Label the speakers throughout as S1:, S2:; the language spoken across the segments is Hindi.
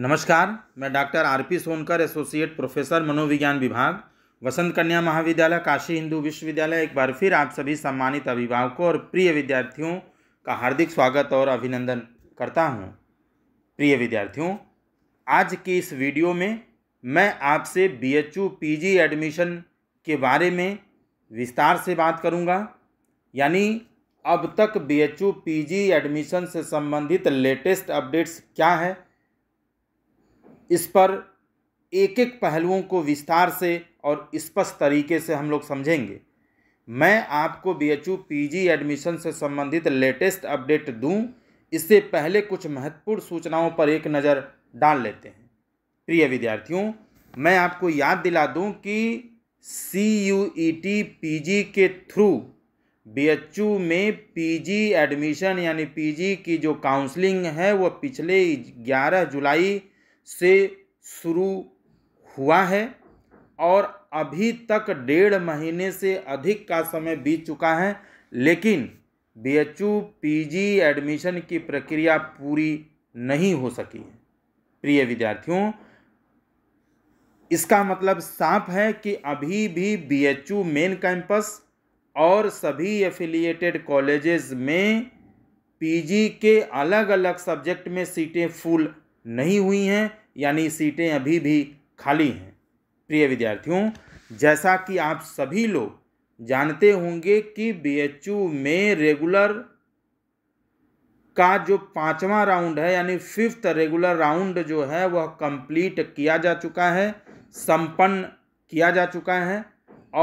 S1: नमस्कार मैं doctor R P Sonkar associate professor मनोविज्ञान विभाग वसंत कन्या महाविद्यालय काशी हिंदू विश्वविद्यालय एक बार फिर आप सभी सम्मानित अभिभावकों और प्रिय विद्यार्थियों का हार्दिक स्वागत और अभिनंदन करता हूं। प्रिय विद्यार्थियों आज के इस वीडियो में मैं आपसे B H U P G admission के बारे में विस्तार से बात करूँगा यानी अब तक B H U P G admission से संबंधित लेटेस्ट अपडेट्स क्या है इस पर एक एक पहलुओं को विस्तार से और स्पष्ट तरीके से हम लोग समझेंगे मैं आपको बी एच जी एडमिशन से संबंधित लेटेस्ट अपडेट दूं इससे पहले कुछ महत्वपूर्ण सूचनाओं पर एक नज़र डाल लेते हैं प्रिय विद्यार्थियों मैं आपको याद दिला दूं कि C U E T P G के थ्रू बी एच यू में पी जी एडमिशन यानी पी जी की जो काउंसलिंग है वह पिछले ग्यारह जुलाई से शुरू हुआ है और अभी तक डेढ़ महीने से अधिक का समय बीत चुका है लेकिन B H U P G admission की प्रक्रिया पूरी नहीं हो सकी है प्रिय विद्यार्थियों इसका मतलब साफ है कि अभी भी B H U main campus और सभी एफिलिएटेड कॉलेजेस में पीजी के अलग अलग सब्जेक्ट में सीटें फुल नहीं हुई हैं यानी सीटें अभी भी खाली हैं प्रिय विद्यार्थियों जैसा कि आप सभी लोग जानते होंगे कि बी में रेगुलर का जो पांचवा राउंड है यानी फिफ्थ रेगुलर राउंड जो है वह कंप्लीट किया जा चुका है संपन्न किया जा चुका है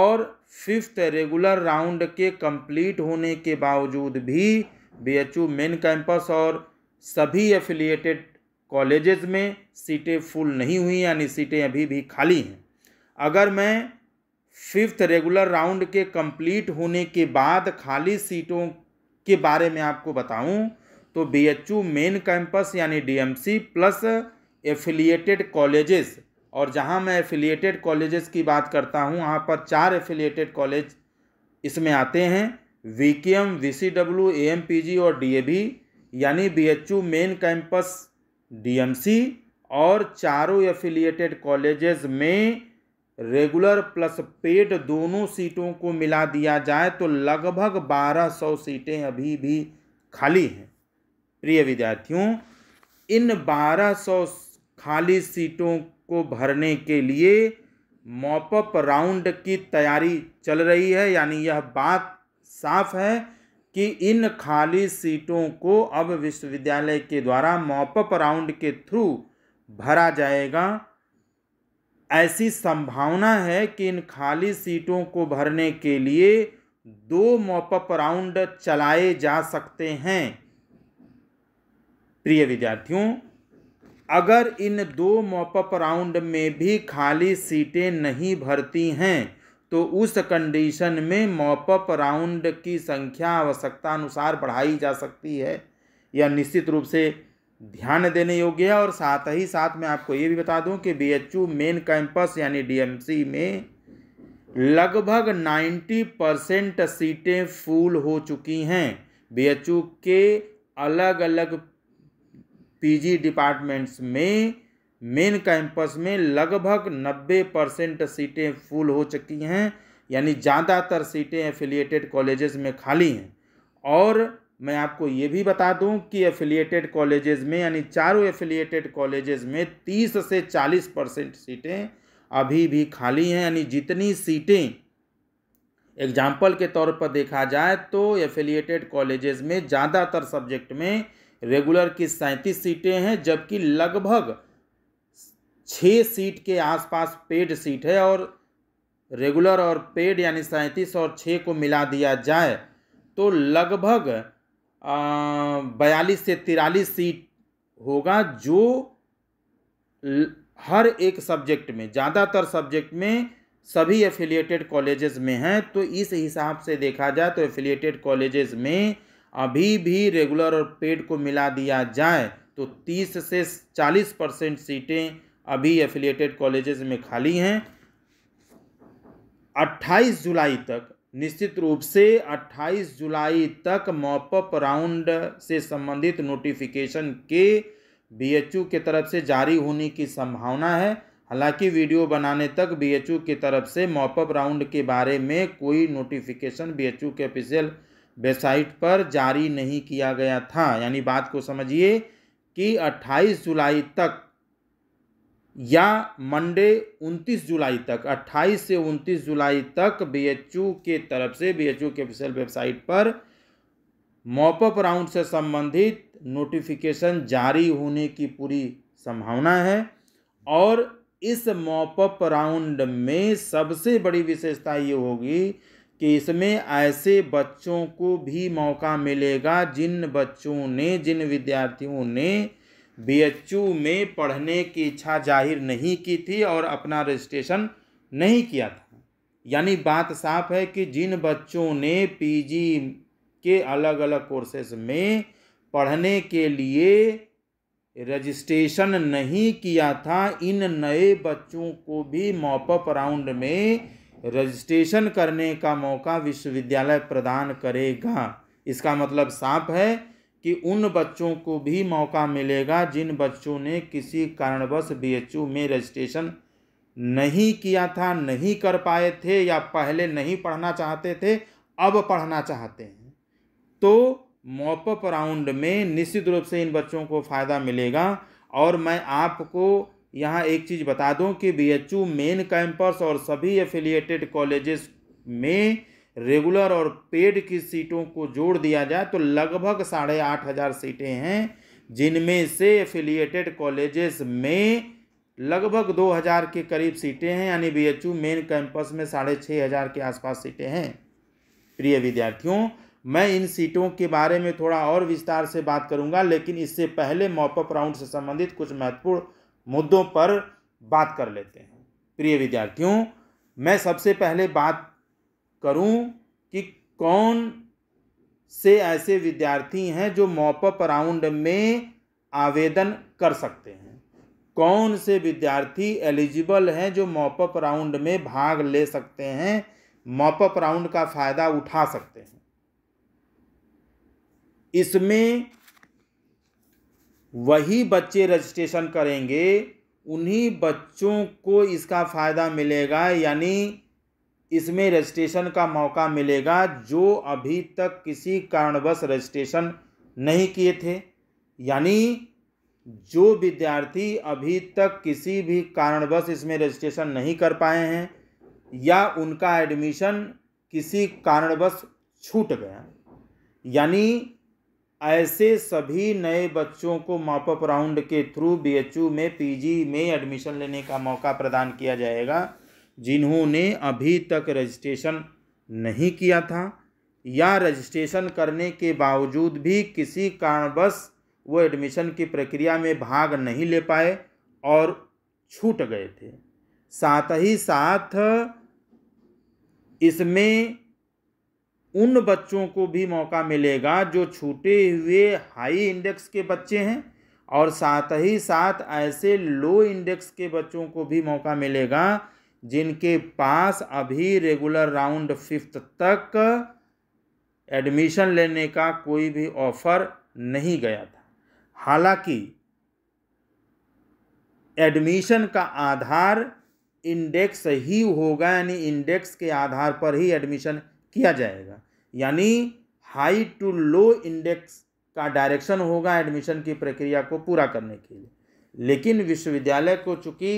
S1: और फिफ्थ रेगुलर राउंड के कंप्लीट होने के बावजूद भी बीएचयू मेन कैंपस और सभी एफिलिएटेड कॉलेजेस में सीटें फुल नहीं हुई यानी सीटें अभी भी खाली हैं अगर मैं फिफ्थ रेगुलर राउंड के कंप्लीट होने के बाद खाली सीटों के बारे में आपको बताऊं तो B H U main campus यानी डीएमसी प्लस एफिलिएटेड कॉलेजेस और जहां मैं एफिलिएटेड कॉलेजेस की बात करता हूं वहां पर चार एफिलिएटेड कॉलेज इसमें आते हैं V K M V C W A M P G और डी ए बी यानी B H U main campus DMC और चारों एफिलिएटेड कॉलेजेस में रेगुलर प्लस पेड दोनों सीटों को मिला दिया जाए तो लगभग 1200 सीटें अभी भी खाली हैं प्रिय विद्यार्थियों इन 1200 खाली सीटों को भरने के लिए मॉपअप राउंड की तैयारी चल रही है यानी यह बात साफ है कि इन खाली सीटों को अब विश्वविद्यालय के द्वारा मॉपअप राउंड के थ्रू भरा जाएगा ऐसी संभावना है कि इन खाली सीटों को भरने के लिए दो मॉपअप राउंड चलाए जा सकते हैं प्रिय विद्यार्थियों अगर इन दो मॉपअप राउंड में भी खाली सीटें नहीं भरती हैं तो उस कंडीशन में मॉपअप राउंड की संख्या आवश्यकता अनुसार बढ़ाई जा सकती है यह निश्चित रूप से ध्यान देने योग्य है और साथ ही साथ मैं आपको ये भी बता दूं कि बीएचयू मेन कैंपस यानी डीएमसी में लगभग 90 परसेंट सीटें फूल हो चुकी हैं बीएचयू के अलग अलग पीजी डिपार्टमेंट्स में मेन कैंपस में लगभग 90 परसेंट सीटें फुल हो चुकी हैं यानी ज़्यादातर सीटें एफिलिएटेड कॉलेजेस में खाली हैं और मैं आपको ये भी बता दूं कि एफिलिएटेड कॉलेजेस में यानी चारों एफिलिएटेड कॉलेजेस में 30 से 40 परसेंट सीटें अभी भी खाली हैं यानी जितनी सीटें एग्जाम्पल के तौर पर देखा जाए तो एफिलिएटेड कॉलेजेस में ज़्यादातर सब्जेक्ट में रेगुलर की सैंतीस सीटें हैं जबकि लगभग छः सीट के आसपास पेड सीट है और रेगुलर और पेड यानी सैंतीस और छः को मिला दिया जाए तो लगभग बयालीस से तिरालीस सीट होगा जो हर एक सब्जेक्ट में ज़्यादातर सब्जेक्ट में सभी एफिलिएटेड कॉलेजेस में हैं तो इस हिसाब से देखा जाए तो एफिलिएटेड कॉलेजेस में अभी भी रेगुलर और पेड को मिला दिया जाए तो 30 से 40 परसेंट सीटें अभी एफिलिएटेड कॉलेजेस में खाली हैं 28 जुलाई तक निश्चित रूप से 28 जुलाई तक मॉपअप राउंड से संबंधित नोटिफिकेशन के बीएचयू के तरफ से जारी होने की संभावना है हालांकि वीडियो बनाने तक बीएचयू की तरफ से मॉपअप राउंड के बारे में कोई नोटिफिकेशन बीएचयू के ऑफिशियल वेबसाइट पर जारी नहीं किया गया था यानी बात को समझिए कि 28 जुलाई तक या मंडे 29 जुलाई तक 28 से 29 जुलाई तक बी के तरफ से बीएचयू के ऑफिशियल वेबसाइट पर मॉपअप राउंड से संबंधित नोटिफिकेशन जारी होने की पूरी संभावना है और इस मॉपअप राउंड में सबसे बड़ी विशेषता ये होगी कि इसमें ऐसे बच्चों को भी मौका मिलेगा जिन बच्चों ने जिन विद्यार्थियों ने बी में पढ़ने की इच्छा जाहिर नहीं की थी और अपना रजिस्ट्रेशन नहीं किया था यानी बात साफ है कि जिन बच्चों ने पीजी के अलग अलग कोर्सेज में पढ़ने के लिए रजिस्ट्रेशन नहीं किया था इन नए बच्चों को भी मॉपअप राउंड में रजिस्ट्रेशन करने का मौका विश्वविद्यालय प्रदान करेगा इसका मतलब साफ है कि उन बच्चों को भी मौका मिलेगा जिन बच्चों ने किसी कारणवश बीएचयू में रजिस्ट्रेशन नहीं किया था नहीं कर पाए थे या पहले नहीं पढ़ना चाहते थे अब पढ़ना चाहते हैं तो मॉपअप राउंड में निश्चित रूप से इन बच्चों को फ़ायदा मिलेगा और मैं आपको यहाँ एक चीज़ बता दूँ कि B H U main campus और सभी एफिलिएटेड कॉलेजेस में रेगुलर और पेड की सीटों को जोड़ दिया जाए तो लगभग साढ़े आठ हज़ार सीटें हैं जिनमें से एफिलिएटेड कॉलेजेस में लगभग दो हज़ार के करीब सीटें हैं यानी यू मेन कैंपस में साढ़े छः हज़ार के आसपास सीटें हैं प्रिय विद्यार्थियों मैं इन सीटों के बारे में थोड़ा और विस्तार से बात करूंगा लेकिन इससे पहले मॉपअप राउंड से संबंधित कुछ महत्वपूर्ण मुद्दों पर बात कर लेते हैं प्रिय विद्यार्थियों मैं सबसे पहले बात करूं कि कौन से ऐसे विद्यार्थी हैं जो मॉपअप राउंड में आवेदन कर सकते हैं कौन से विद्यार्थी एलिजिबल हैं जो मॉपअप राउंड में भाग ले सकते हैं मॉपअप राउंड का फ़ायदा उठा सकते हैं इसमें वही बच्चे रजिस्ट्रेशन करेंगे उन्हीं बच्चों को इसका फ़ायदा मिलेगा यानी इसमें रजिस्ट्रेशन का मौका मिलेगा जो अभी तक किसी कारणवश रजिस्ट्रेशन नहीं किए थे यानी जो विद्यार्थी अभी तक किसी भी कारणवश इसमें रजिस्ट्रेशन नहीं कर पाए हैं या उनका एडमिशन किसी कारणवश छूट गया यानी ऐसे सभी नए बच्चों को मॉपअप राउंड के थ्रू बीएचयू में पीजी में एडमिशन लेने का मौका प्रदान किया जाएगा जिन्होंने अभी तक रजिस्ट्रेशन नहीं किया था या रजिस्ट्रेशन करने के बावजूद भी किसी कारणवश वो एडमिशन की प्रक्रिया में भाग नहीं ले पाए और छूट गए थे साथ ही साथ इसमें उन बच्चों को भी मौका मिलेगा जो छूटे हुए हाई इंडेक्स के बच्चे हैं और साथ ही साथ ऐसे लो इंडेक्स के बच्चों को भी मौका मिलेगा जिनके पास अभी रेगुलर राउंड फिफ्थ तक एडमिशन लेने का कोई भी ऑफर नहीं गया था हालांकि एडमिशन का आधार इंडेक्स ही होगा यानी इंडेक्स के आधार पर ही एडमिशन किया जाएगा यानी हाई टू लो इंडेक्स का डायरेक्शन होगा एडमिशन की प्रक्रिया को पूरा करने के लिए लेकिन विश्वविद्यालय को चूंकि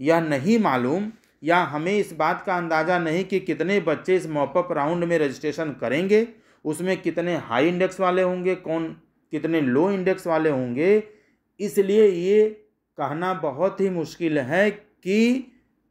S1: यह नहीं मालूम या हमें इस बात का अंदाज़ा नहीं कि कितने बच्चे इस मॉपअप राउंड में रजिस्ट्रेशन करेंगे उसमें कितने हाई इंडेक्स वाले होंगे कौन कितने लो इंडेक्स वाले होंगे इसलिए ये कहना बहुत ही मुश्किल है कि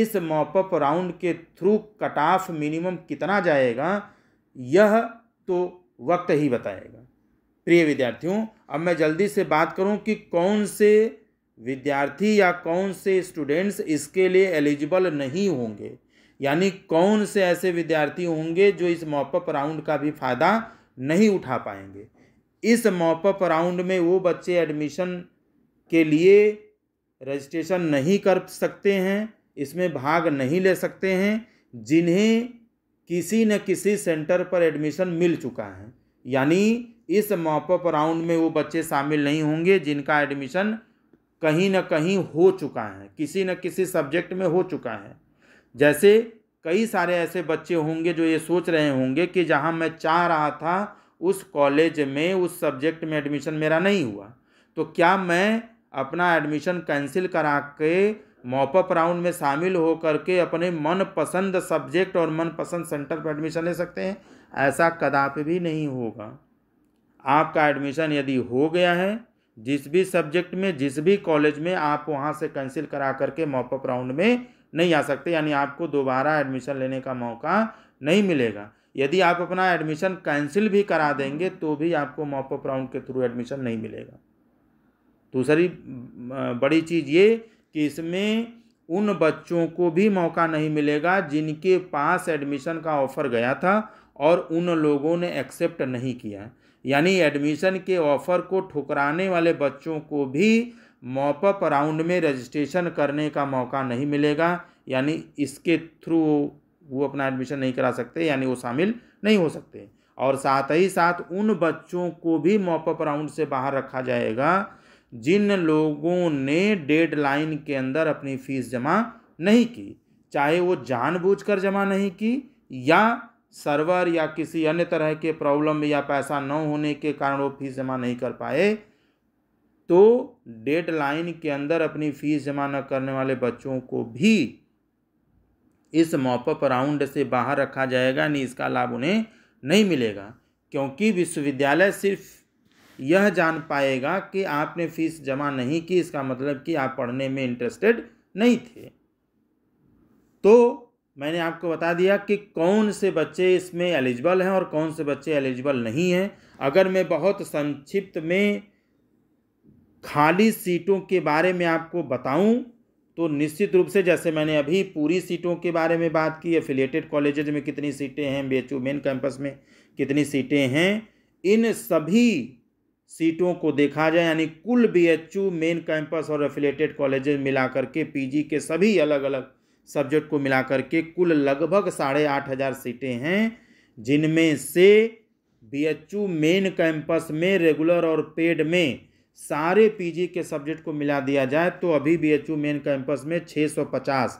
S1: इस मॉपअप राउंड के थ्रू कट ऑफ मिनिमम कितना जाएगा यह तो वक्त ही बताएगा प्रिय विद्यार्थियों अब मैं जल्दी से बात करूं कि कौन से विद्यार्थी या कौन से स्टूडेंट्स इसके लिए एलिजिबल नहीं होंगे यानी कौन से ऐसे विद्यार्थी होंगे जो इस मॉपअप राउंड का भी फ़ायदा नहीं उठा पाएंगे इस मॉपअप राउंड में वो बच्चे एडमिशन के लिए रजिस्ट्रेशन नहीं कर सकते हैं इसमें भाग नहीं ले सकते हैं जिन्हें किसी न किसी सेंटर पर एडमिशन मिल चुका है यानी इस मॉपअप राउंड में वो बच्चे शामिल नहीं होंगे जिनका एडमिशन कहीं ना कहीं हो चुका है किसी न किसी सब्जेक्ट में हो चुका है जैसे कई सारे ऐसे बच्चे होंगे जो ये सोच रहे होंगे कि जहाँ मैं चाह रहा था उस कॉलेज में उस सब्जेक्ट में एडमिशन मेरा नहीं हुआ तो क्या मैं अपना एडमिशन कैंसिल करा के मॉपअप राउंड में शामिल हो करके अपने मनपसंद सब्जेक्ट और मनपसंद सेंटर पर एडमिशन ले सकते हैं ऐसा कदापि भी नहीं होगा आपका एडमिशन यदि हो गया है जिस भी सब्जेक्ट में जिस भी कॉलेज में आप वहाँ से कैंसिल करा करके मॉपअप राउंड में नहीं आ सकते यानी आपको दोबारा एडमिशन लेने का मौका नहीं मिलेगा यदि आप अपना एडमिशन कैंसिल भी करा देंगे तो भी आपको मॉपअप राउंड के थ्रू एडमिशन नहीं मिलेगा दूसरी बड़ी चीज़ ये कि इसमें उन बच्चों को भी मौका नहीं मिलेगा जिनके पास एडमिशन का ऑफ़र गया था और उन लोगों ने एक्सेप्ट नहीं किया है यानी एडमिशन के ऑफ़र को ठुकराने वाले बच्चों को भी मॉपअप राउंड में रजिस्ट्रेशन करने का मौका नहीं मिलेगा यानी इसके थ्रू वो अपना एडमिशन नहीं करा सकते यानी वो शामिल नहीं हो सकते और साथ ही साथ उन बच्चों को भी मॉपअप राउंड से बाहर रखा जाएगा जिन लोगों ने डेडलाइन के अंदर अपनी फ़ीस जमा नहीं की चाहे वो जानबूझकर जमा नहीं की या सर्वर या किसी अन्य तरह के प्रॉब्लम में या पैसा न होने के कारण वो फीस जमा नहीं कर पाए तो डेड लाइन के अंदर अपनी फीस जमा न करने वाले बच्चों को भी इस मॉपअप राउंड से बाहर रखा जाएगा नहीं इसका लाभ उन्हें नहीं मिलेगा क्योंकि विश्वविद्यालय सिर्फ यह जान पाएगा कि आपने फीस जमा नहीं की इसका मतलब कि आप पढ़ने में इंटरेस्टेड नहीं थे तो मैंने आपको बता दिया कि कौन से बच्चे इसमें एलिजिबल हैं और कौन से बच्चे एलिजिबल नहीं हैं अगर मैं बहुत संक्षिप्त में खाली सीटों के बारे में आपको बताऊं तो निश्चित रूप से जैसे मैंने अभी पूरी सीटों के बारे में बात की एफिलेटेड कॉलेजेज में कितनी सीटें हैं बी एच मेन कैंपस में कितनी सीटें हैं इन सभी सीटों को देखा जाए यानी कुल बी एच मेन कैंपस और एफिलेटेड कॉलेजेज मिला करके पी के सभी अलग अलग सब्जेक्ट को मिलाकर के कुल लगभग साढ़े आठ हज़ार सीटें हैं जिनमें से बीएचयू मेन कैंपस में रेगुलर और पेड में सारे पीजी के सब्जेक्ट को मिला दिया जाए तो अभी बीएचयू मेन कैंपस में 650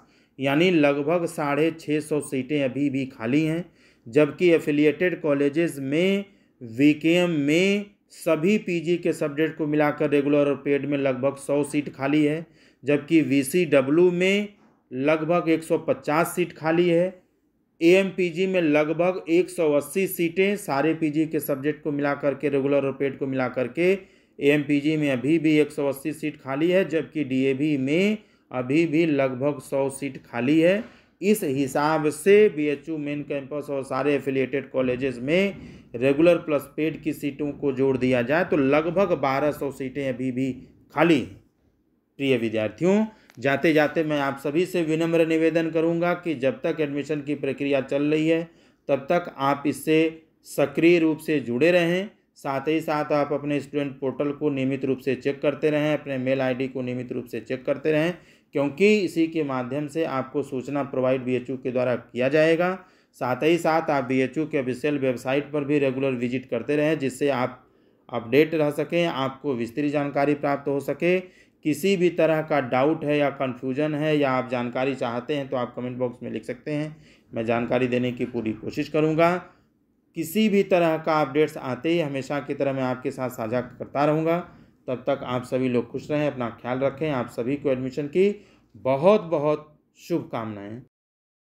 S1: यानी लगभग साढ़े छः सौ सीटें अभी भी खाली हैं जबकि एफिलिएटेड कॉलेजेस में वीकेएम में सभी पीजी के सब्जेक्ट को मिलाकर रेगुलर और पेड में लगभग सौ सीट खाली है जबकि वीसीडब्ल्यू में लगभग 150 सीट खाली है ए में लगभग 180 सीटें सारे पीजी के सब्जेक्ट को मिला करके रेगुलर और पेड को मिला करके ए में अभी भी 180 सीट खाली है जबकि डी में अभी भी लगभग 100 सीट खाली है इस हिसाब से बी यू मेन कैंपस और सारे एफिलिएटेड कॉलेजेस में रेगुलर प्लस पेड की सीटों को जोड़ दिया जाए तो लगभग 1200 सीटें अभी भी खाली प्रिय विद्यार्थियों जाते जाते मैं आप सभी से विनम्र निवेदन करूंगा कि जब तक एडमिशन की प्रक्रिया चल रही है तब तक आप इससे सक्रिय रूप से जुड़े रहें साथ ही साथ आप अपने स्टूडेंट पोर्टल को नियमित रूप से चेक करते रहें अपने मेल आईडी को नियमित रूप से चेक करते रहें क्योंकि इसी के माध्यम से आपको सूचना प्रोवाइड बी के द्वारा किया जाएगा साथ ही साथ आप बी के ऑफिशियल वेबसाइट पर भी रेगुलर विजिट करते रहें जिससे आप अपडेट रह सकें आपको विस्तृत जानकारी प्राप्त हो सके किसी भी तरह का डाउट है या कन्फ्यूजन है या आप जानकारी चाहते हैं तो आप कमेंट बॉक्स में लिख सकते हैं मैं जानकारी देने की पूरी कोशिश करूँगा किसी भी तरह का अपडेट्स आते ही हमेशा की तरह मैं आपके साथ साझा करता रहूँगा तब तक आप सभी लोग खुश रहें अपना ख्याल रखें आप सभी को एडमिशन की बहुत बहुत शुभकामनाएँ